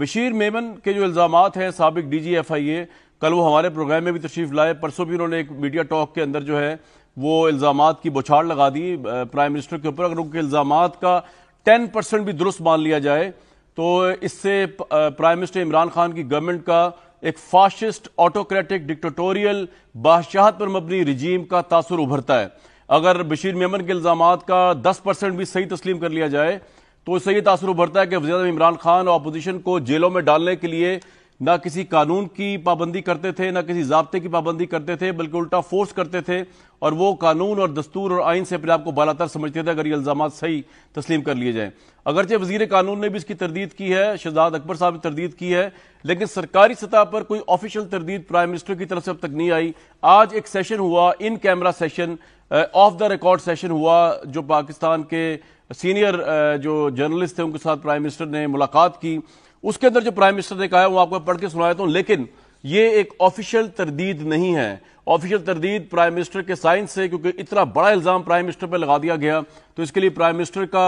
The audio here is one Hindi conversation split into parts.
बशीर मेमन के जो इल्ज़ाम हैं सबक डी जी एफ आई ए कल वो हमारे प्रोग्राम में भी तशरीफ़ लाए परसों भी उन्होंने एक मीडिया टॉक के अंदर जो है वो इल्ज़ाम की बुछाड़ लगा दी प्राइम मिनिस्टर के ऊपर अगर उनके इल्ज़ाम का टेन परसेंट भी दुरुस्त मान लिया जाए तो इससे प्राइम मिनिस्टर इमरान खान की गवर्नमेंट का एक फाशिस्ट ऑटोक्रेटिक डिक्टोटोरियल बादशाहत पर मबनी रिजीम का तासर उभरता है अगर बशीर मेमन के इल्ज़ाम का दस परसेंट भी सही तस्लीम कर लिया जाए तो इससे ये तासर उभरता है कि वजी इमरान खान और अपोजिशन को जेलों में डालने के लिए ना किसी कानून की पाबंदी करते थे ना किसी जबते की पाबंदी करते थे बल्कि उल्टा फोर्स करते थे और वो कानून और दस्तूर और आइन से अपने आप को बालातर समझते थे अगर ये इल्ज़ाम सही तस्लीम कर लिए जाए अगरचे वजीर कानून ने भी इसकी तरदीद की है शहजाद अकबर साहब ने तरदीद की है लेकिन सरकारी सतह पर कोई ऑफिशियल तरदीद प्राइम मिनिस्टर की तरफ से अब तक नहीं आई आज एक सेशन हुआ in camera session off the record session हुआ जो पाकिस्तान के सीनियर जो जर्नलिस्ट थे उनके साथ प्राइम मिनिस्टर ने मुलाकात की उसके अंदर जो प्राइम मिनिस्टर ने कहा है वो आपको पढ़ के सुना देता हूं लेकिन ये एक ऑफिशियल तरदीद नहीं है ऑफिशियल तरदीद प्राइम मिनिस्टर के साइंस से क्योंकि इतना बड़ा इल्ज़ाम प्राइम मिनिस्टर पर लगा दिया गया तो इसके लिए प्राइम मिनिस्टर का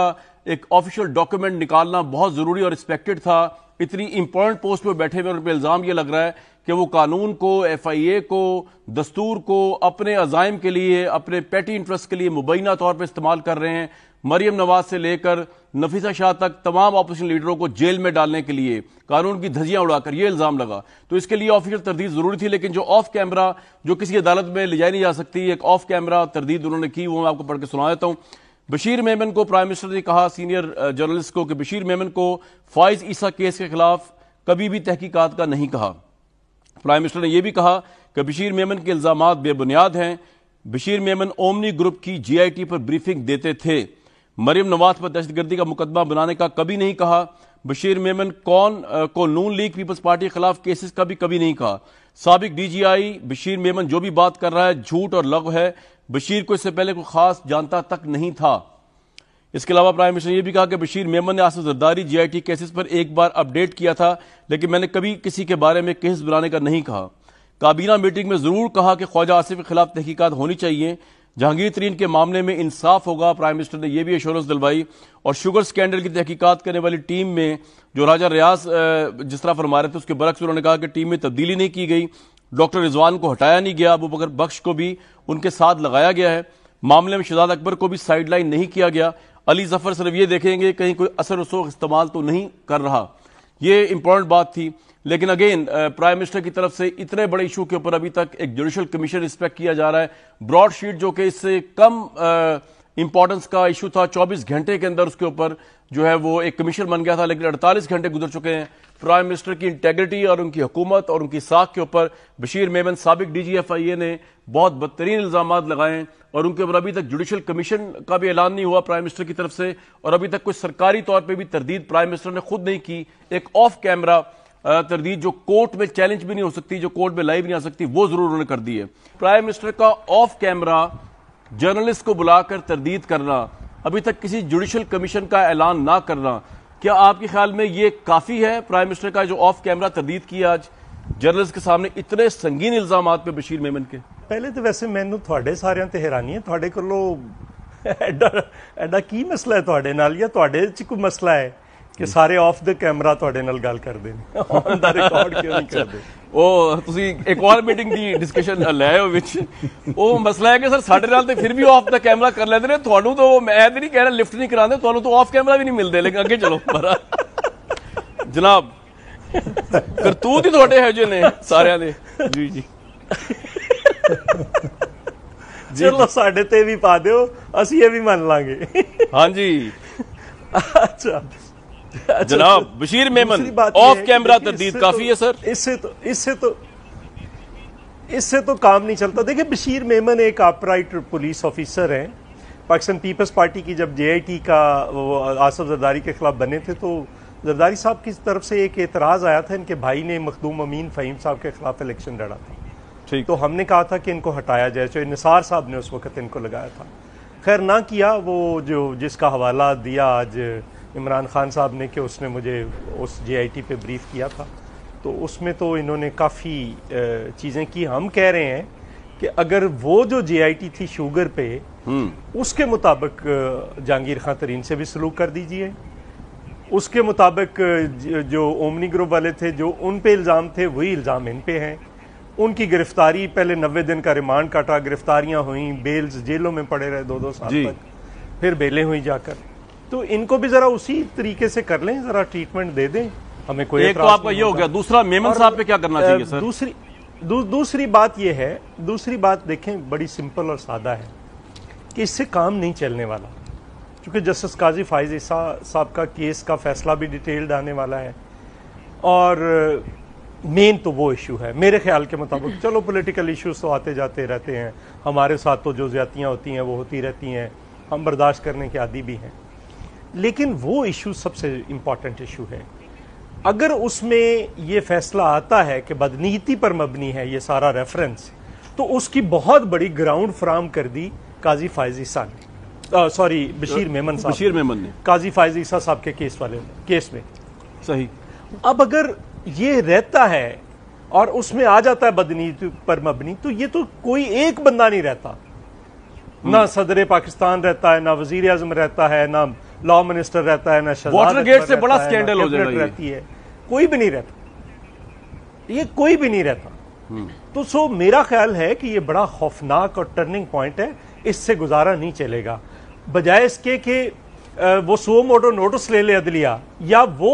एक ऑफिशियल डॉक्यूमेंट निकालना बहुत ज़रूरी और एक्सपेक्टेड था इतनी इंपॉर्टेंट पोस्ट पर बैठे हुए उन पर इल्ज़ाम ये लग रहा है कि वो कानून को एफ आई ए को दस्तूर को अपने अजायम के लिए अपने पेटी इंटरेस्ट के लिए मुबैना तौर पर इस्तेमाल कर रहे हैं मरियम नवाज से लेकर नफीसा शाह तक तमाम अपोजिशन लीडरों को जेल में डालने के लिए कानून की धजियां उड़ाकर यह इल्ज़ाम लगा तो इसके लिए ऑफिशियल तरदीद ज़रूरी थी लेकिन जो ऑफ कैमरा जो किसी अदालत में ले जाई नहीं जा सकती एक ऑफ कैमरा तरदीद उन्होंने की वो मैं आपको पढ़ के सुना देता हूँ बशीर मेमन को प्राइम मिनिस्टर ने कहा सीनियर जर्नलिस्ट uh, को कि बशीर मेमन को फाइज ईसा केस के खिलाफ कभी भी तहकीकत का नहीं कहा प्राइम मिनिस्टर ने यह भी कहा कि बशीर मेमन के इल्ज़ाम बेबुनियाद हैं बशीर मेमन ओमनी ग्रुप की जी आई टी पर ब्रीफिंग देते थे मरियम नवाज पर दहशतगर्दी का मुकदमा बनाने का कभी नहीं कहा बशीर मेमन कौन आ, को नून लीग पीपल्स पार्टी के खिलाफ केसेस का भी कभी नहीं कहा सबक D G I Bashir Memon जो भी बात कर रहा है झूठ और लव है बशीर को इससे पहले कोई खास जानता तक नहीं था इसके अलावा प्राइम मिनिस्टर ने यह भी कहा कि बशीर मेमन ने आसम जरदारी जीआईटी केसेस पर एक बार अपडेट किया था लेकिन मैंने कभी किसी के बारे में केस बुलाने का नहीं कहा काबीना मीटिंग में ज़रूर कहा कि ख्वाजा आसिफ के खिलाफ तहकीकत होनी चाहिए जहांगीर तरीन के मामले में इंसाफ होगा प्राइम मिनिस्टर ने यह भी एश्योरेंस दिलवाई और शुगर स्कैंडल की तहकीकत करने वाली टीम में जो राजा रियाज जिस तरह फरमा रहे थे उसके बरक्स उन्होंने कहा कि टीम में तब्दीली नहीं की गई डॉक्टर रिजवान को हटाया नहीं गया अबू बकर बख्श को भी उनके साथ लगाया गया है मामले में शिजाद अकबर को भी साइडलाइन नहीं किया गया अली जफ़र सिर्फ ये देखेंगे कहीं कोई असर वसूख इस्तेमाल तो नहीं कर रहा ये इंपॉर्टेंट बात थी लेकिन अगेन प्राइम मिनिस्टर की तरफ से इतने बड़े इशू के ऊपर अभी तक एक जुडिशल कमीशन इंस्पेक्ट किया जा रहा है ब्रॉडशीट जो कि इससे कम इंपॉर्टेंस का इशू था 24 घंटे के अंदर उसके ऊपर जो है वो एक कमीशन बन गया था लेकिन 48 घंटे गुजर चुके हैं प्राइम मिनिस्टर की इंटेग्रिटी और उनकी हुकूमत और उनकी साख के ऊपर बशीर मेमन सबक डी जी एफ आई ए ने बहुत बदतरीन इल्ज़ाम लगाए और उनके ऊपर अभी तक जुडिशल कमीशन का भी ऐलान नहीं हुआ प्राइम मिनिस्टर की तरफ से और अभी तक कुछ सरकारी तौर पर भी तरदीद प्राइम मिनिस्टर ने खुद नहीं की एक ऑफ कैमरा तरदीद जो कोर्ट में चैलेंज भी नहीं हो सकती जो कोर्ट में लाइव नहीं आ सकती वो जरूर उन्होंने कर दी है प्राइम मिनिस्टर का ऑफ कैमरा जर्नलिस्ट को बुलाकर तरदीद करना अभी तक किसी जुडिशल कमीशन का ऐलान ना करना क्या आपके ख्याल में ये काफ़ी है प्राइम मिनिस्टर का जो ऑफ कैमरा तरदीद की आज जर्नलिस्ट के सामने इतने संगीन इल्ज़ाम पे बशीर मेमन के ਪਹਿਲੇ ਤਾਂ ਵੈਸੇ ਮੈਨੂੰ सारे ਸਾਰਿਆਂ ਤੇ ਹੈਰਾਨੀ ਹੈ ਤੁਹਾਡੇ ਕੋਲੋਂ ਐਡਾ ਐਡਾ ਕੀ ਮਸਲਾ ਹੈ ਤੁਹਾਡੇ ਨਾਲ ਜਾਂ ਤੁਹਾਡੇ 'ਚ ਕੋਈ ਮਸਲਾ ਹੈ ਕਿ ਸਾਰੇ ਆਫ ਦ ਕੈਮਰਾ ਉਹ ਤੁਸੀਂ ਇੱਕ ਹੋਰ ਮੀਟਿੰਗ ਦੀ ਡਿਸਕਸ਼ਨ ਲੈ ਹੋ ਵਿੱਚ ਉਹ ਮਸਲਾ ਹੈ ਕਿ ਸਰ ਸਾਡੇ ਨਾਲ ਤੇ ਫਿਰ ਵੀ ਆਫ ਦਾ ਕੈਮਰਾ ਕਰ ਲੈਂਦੇ ਨੇ ਤੁਹਾਨੂੰ ਤਾਂ ਮੈਂ ਤੇ ਨਹੀਂ ਕਹਿਣਾ ਲਿਫਟ ਨਹੀਂ ਕਰਾਉਂਦੇ ਤੁਹਾਨੂੰ ਤਾਂ ਆਫ ਕੈਮਰਾ ਵੀ ਨਹੀਂ ਮਿਲਦੇ ਲੇਕਿਨ ਅੱਗੇ ਚਲੋ ਪਰ ਜਨਾਬ ਕਰਤੂਤ ਹੀ ਤੁਹਾਡੇ ਹੈ ਜੇ ਨੇ ਸਾਰਿਆਂ ਦੇ ਜੀ ਜੀ ਚਲੋ ਸਾਡੇ ਤੇ ਵੀ ਪਾ ਦਿਓ ਅਸੀਂ ਇਹ ਵੀ ਮੰਨ ਲਾਂਗੇ ਹਾਂਜੀ ਅੱਛਾ अच्छा। जनाब बशीर मेमन ऑफ कैमरा तरदीद काफी है सर इससे तो इससे तो इससे तो काम नहीं चलता देखिए बशीर मेमन एक आपराइट पुलिस ऑफिसर हैं पाकिस्तान पीपल्स पार्टी की जब जेआईटी का आसफ जरदारी के खिलाफ बने थे तो जरदारी साहब की तरफ से एक एतराज़ आया था इनके भाई ने मखदूम अमीन फ़हीम साहब के खिलाफ इलेक्शन लड़ा था ठीक तो हमने कहा था कि इनको हटाया जाए चाहे निसार साहब ने उस वक्त इनको लगाया था खैर ना किया वो जो जिसका हवाला दिया आज इमरान खान साहब ने कि उसने मुझे उस जेआईटी पे ब्रीफ किया था तो उसमें तो इन्होंने काफ़ी चीज़ें की हम कह रहे हैं कि अगर वो जो जेआईटी थी शुगर पे हम्म। उसके मुताबिक जहांगीर खां तरीन से भी सलूक कर दीजिए उसके मुताबिक जो ओमनी ग्रुप वाले थे जो उन पे इल्ज़ाम थे वही इल्ज़ाम इन पे हैं उनकी गिरफ्तारी पहले नब्बे दिन का रिमांड काटा गिरफ्तारियां हुई बेल्स जेलों में पड़े रहे दो दो साल तक फिर बेलें हुई जाकर तो इनको भी जरा उसी तरीके से कर लें जरा ट्रीटमेंट दे दें हमें कोई एक तो आपका ये हो गया दूसरा मेमन साहब पे क्या करना चाहिए सर दूसरी दू, दूसरी बात यह है दूसरी बात देखें बड़ी सिंपल और सादा है कि इससे काम नहीं चलने वाला क्योंकि जस्टिस काजी फाइज ईसा साहब का केस का फैसला भी डिटेल्ड आने वाला है और मेन तो वो इशू है मेरे ख्याल के मुताबिक चलो पॉलिटिकल इश्यूज तो आते जाते रहते हैं हमारे साथ तो जो ज्यादतियाँ होती हैं वो होती रहती हैं हम बर्दाश्त करने के आदि भी हैं लेकिन वो इशू सबसे इम्पॉर्टेंट इशू है अगर उसमें ये फैसला आता है कि बदनीति पर मबनी है ये सारा रेफरेंस तो उसकी बहुत बड़ी ग्राउंड फ्राम कर दी काजी फायज ईसा ने सॉरी बशीर मेमन साहब बशीर मेमन ने काजी फायज ईसा साहब के केस वाले केस में सही अब अगर ये रहता है और उसमें आ जाता है बदनीति पर मबनी तो ये तो कोई एक बंदा नहीं रहता ना हम्म। सदर पाकिस्तान रहता है ना वजीर अजम रहता है ना लॉ मिनिस्टर रहता है ना वाटर गेट से बड़ा स्कैंडल हो जाता रहती है कोई भी नहीं रहता ये कोई भी नहीं रहता हम्म। तो सो मेरा ख्याल है कि ये बड़ा खौफनाक और टर्निंग पॉइंट है इससे गुजारा नहीं चलेगा बजाय इसके कि वो सो मोटो नोटिस ले ले अदलिया या वो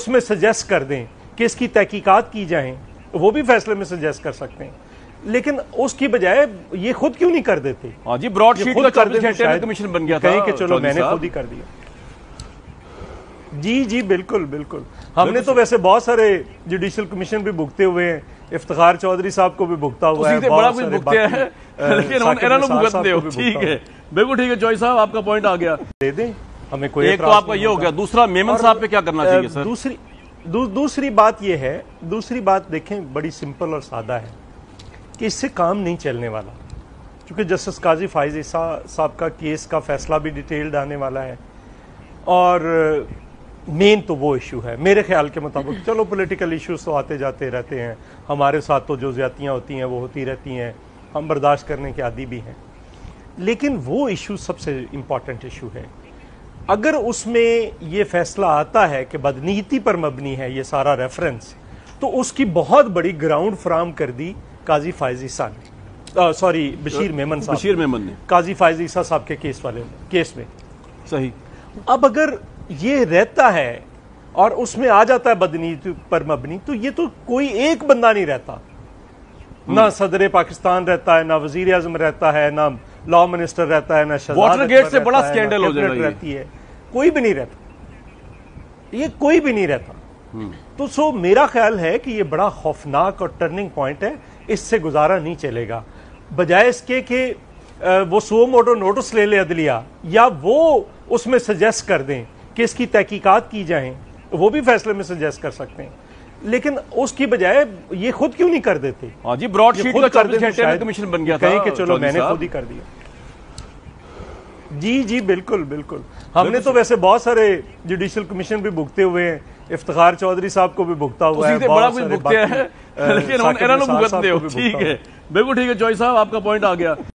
उसमें सजेस्ट कर दें कि इसकी तहकीकात की जाए वो भी फैसले में सजेस्ट कर सकते हैं लेकिन उसकी बजाय ये खुद क्यों नहीं कर देते हाँ जी ब्रॉडशीट कर देते कमीशन बन गया था कि चलो मैंने खुद ही कर दिया जी जी बिल्कुल बिल्कुल हमने तो वैसे बहुत सारे जुडिशियल कमीशन भी भुगते हुए हैं इफ्तार चौधरी साहब को भी भुगता हुआ है बड़ा कुछ भुगते हैं लेकिन ठीक है बिल्कुल ठीक है चौधरी साहब आपका पॉइंट आ गया दे दें हमें कोई एक तो आपका ये हो गया दूसरा मेमन साहब पे क्या करना चाहिए सर दूसरी दू, दूसरी बात यह है दूसरी बात देखें बड़ी सिंपल और सादा है कि इससे काम नहीं चलने वाला क्योंकि जस्टिस काजी फाइज साहब का केस का फैसला भी डिटेल्ड आने वाला है और मेन तो वो इशू है मेरे ख्याल के मुताबिक चलो पॉलिटिकल इश्यूज तो आते जाते रहते हैं हमारे साथ तो जो ज्यादतियाँ होती हैं वो होती रहती हैं हम बर्दाश्त करने के आदि भी हैं लेकिन वो इशू सबसे इम्पॉर्टेंट इशू है अगर उसमें ये फैसला आता है कि बदनीति पर मबनी है ये सारा रेफरेंस तो उसकी बहुत बड़ी ग्राउंड फ्राहम कर दी काजी फायज ईसा ने सॉरी बशीर मेमन साहब बशीर मेमन ने काजी फायज ईसा साहब के केस वाले केस में सही अब अगर ये रहता है और उसमें आ जाता है बदनीत पर मबनी तो ये तो कोई एक बंदा नहीं रहता हम्म। ना सदर पाकिस्तान रहता है ना वजीर आजम रहता है ना लॉ मिनिस्टर रहता है ना वाटर गेट से बड़ा स्कैंडल हो जाएगा रहती है कोई भी नहीं रहता ये कोई भी नहीं रहता हम्म। तो सो मेरा ख्याल है कि ये बड़ा खौफनाक और टर्निंग पॉइंट है इससे गुजारा नहीं चलेगा बजाय इसके कि वो सो मोटो नोटिस ले ले अदलिया या वो उसमें सजेस्ट कर दें कि इसकी तहकीकात की जाए वो भी फैसले में सजेस्ट कर सकते हैं लेकिन उसकी बजाय ये खुद क्यों नहीं कर देते हाँ जी कर देते कमीशन बन गया था कि चलो मैंने खुद ही कर दिया जी जी बिल्कुल बिल्कुल हमने तो वैसे बहुत सारे जुडिशल कमीशन भी भुगते हुए हैं इफ्तार चौधरी साहब को भी भुगता हुआ है बड़ा कुछ भुगते हैं लेकिन ठीक है बिल्कुल ठीक है चौधरी साहब आपका पॉइंट आ गया